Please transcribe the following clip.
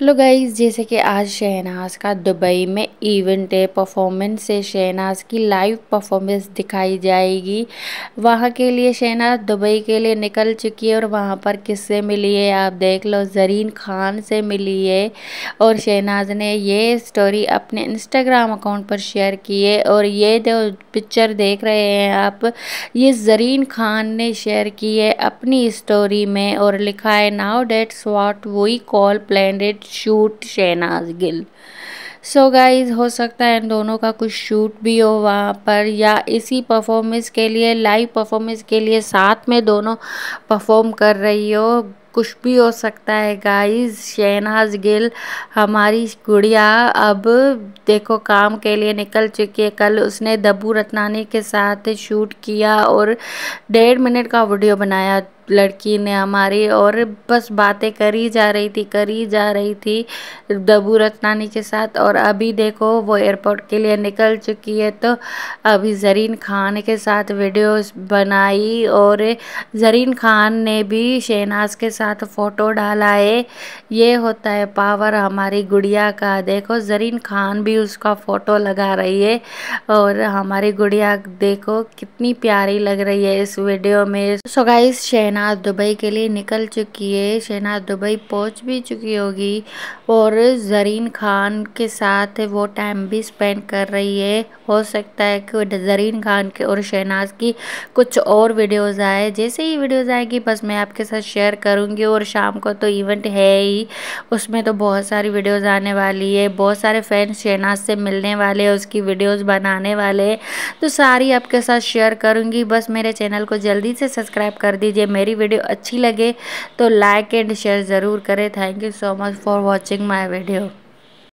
hello guys जैसे कि आज शहनाज का दुबई में इवेंट है परफॉर्मेंस से शहनाज की लाइव परफॉर्मेंस दिखाई जाएगी वहाँ के लिए शहनाज दुबई के लिए निकल चुकी है और वहाँ पर किससे मिली है आप देख लो जरीन खान से मिली है और शहनाज ने ये स्टोरी अपने इंस्टाग्राम अकाउंट पर शेयर की है और ये जो पिक्चर देख रहे हैं आप ये जरीन खान ने शेयर की है अपनी स्टोरी में और लिखा है now dates what we call planned shoot Shehnaaz Gill so so guys हो सकता है इन दोनों का कुछ शूट भी हो वहाँ पर या इसी परफॉर्मेंस के लिए लाइव परफॉर्मेंस के लिए साथ में दोनों परफॉर्म कर रही हो कुछ भी हो सकता है गाइस शहनाज गिल हमारी गुड़िया अब देखो काम के लिए निकल चुकी है कल उसने दबू रत्नानी के साथ शूट किया और डेढ़ मिनट का वीडियो बनाया लड़की ने हमारी और बस बातें करी जा रही थी करी जा रही थी दबू रत्नानी के साथ और अभी देखो वो एयरपोर्ट के लिए निकल चुकी है तो अभी जरीन खान के साथ वीडियो बनाई और जरीन खान ने भी शहनाज के साथ फोटो डाला है ये होता है पावर हमारी गुड़िया का देखो जरीन खान भी उसका फोटो लगा रही है और हमारी गुड़िया देखो कितनी प्यारी लग रही है इस वीडियो में सो गाइस शहनाज दुबई के लिए निकल चुकी है शहनाज दुबई पहुंच भी चुकी होगी और जरीन खान के साथ वो टाइम भी स्पेंड कर रही है हो सकता है कि जरीन खान के और शहनाज की कुछ और वीडियोज़ आए जैसे ही वीडियोज़ आएगी बस मैं आपके साथ शेयर करूँगी करूँगी और शाम को तो इवेंट है ही उसमें तो बहुत सारी वीडियोस आने वाली है बहुत सारे फैंस शहनाज से मिलने वाले हैं उसकी वीडियोस बनाने वाले हैं तो सारी आपके साथ शेयर करूँगी बस मेरे चैनल को जल्दी से सब्सक्राइब कर दीजिए मेरी वीडियो अच्छी लगे तो लाइक एंड शेयर ज़रूर करें thank you so much for watching my video